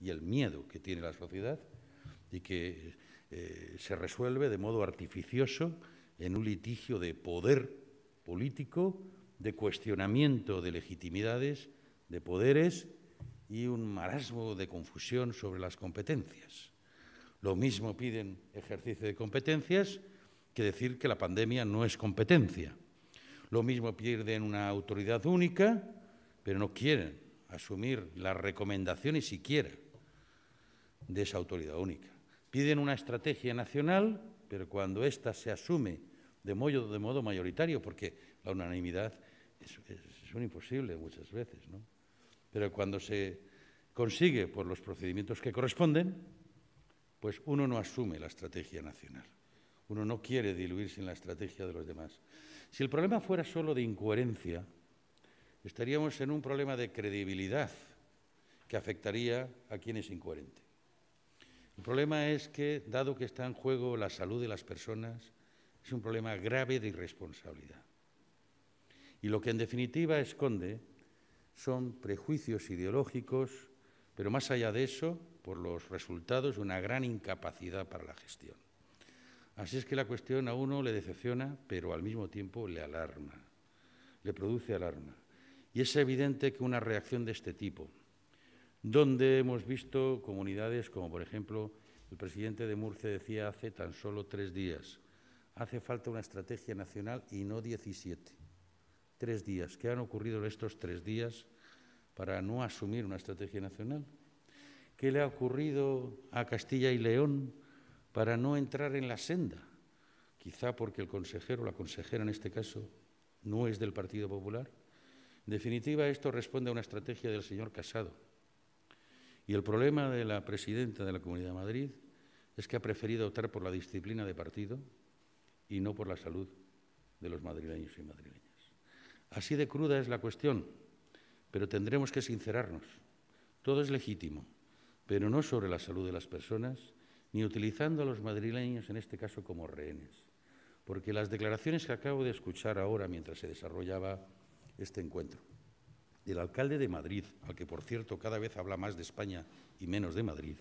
y el miedo que tiene la sociedad y que eh, se resuelve de modo artificioso en un litigio de poder político, de cuestionamiento de legitimidades, de poderes y un marasmo de confusión sobre las competencias. Lo mismo piden ejercicio de competencias que decir que la pandemia no es competencia. Lo mismo pierden una autoridad única, pero no quieren asumir las recomendaciones siquiera de esa autoridad única. Piden una estrategia nacional, pero cuando ésta se asume de modo, mayoritario, porque la unanimidad es, es un imposible muchas veces, ¿no? pero cuando se consigue por los procedimientos que corresponden, pues uno no asume la estrategia nacional. Uno no quiere diluirse en la estrategia de los demás. Si el problema fuera solo de incoherencia, estaríamos en un problema de credibilidad que afectaría a quien es incoherente. El problema es que, dado que está en juego la salud de las personas, es un problema grave de irresponsabilidad. Y lo que en definitiva esconde son prejuicios ideológicos, pero más allá de eso, por los resultados, una gran incapacidad para la gestión. Así es que la cuestión a uno le decepciona, pero al mismo tiempo le alarma, le produce alarma. Y es evidente que una reacción de este tipo, donde hemos visto comunidades como, por ejemplo, el presidente de Murcia decía hace tan solo tres días, hace falta una estrategia nacional y no 17. Tres días. ¿Qué han ocurrido estos tres días para no asumir una estrategia nacional? ¿Qué le ha ocurrido a Castilla y León para no entrar en la senda? Quizá porque el consejero, la consejera en este caso, no es del Partido Popular. En definitiva, esto responde a una estrategia del señor Casado y el problema de la presidenta de la Comunidad de Madrid es que ha preferido optar por la disciplina de partido y no por la salud de los madrileños y madrileñas. Así de cruda es la cuestión, pero tendremos que sincerarnos. Todo es legítimo, pero no sobre la salud de las personas, ni utilizando a los madrileños en este caso como rehenes, porque las declaraciones que acabo de escuchar ahora mientras se desarrollaba este encuentro del alcalde de Madrid, al que por cierto cada vez habla más de España y menos de Madrid,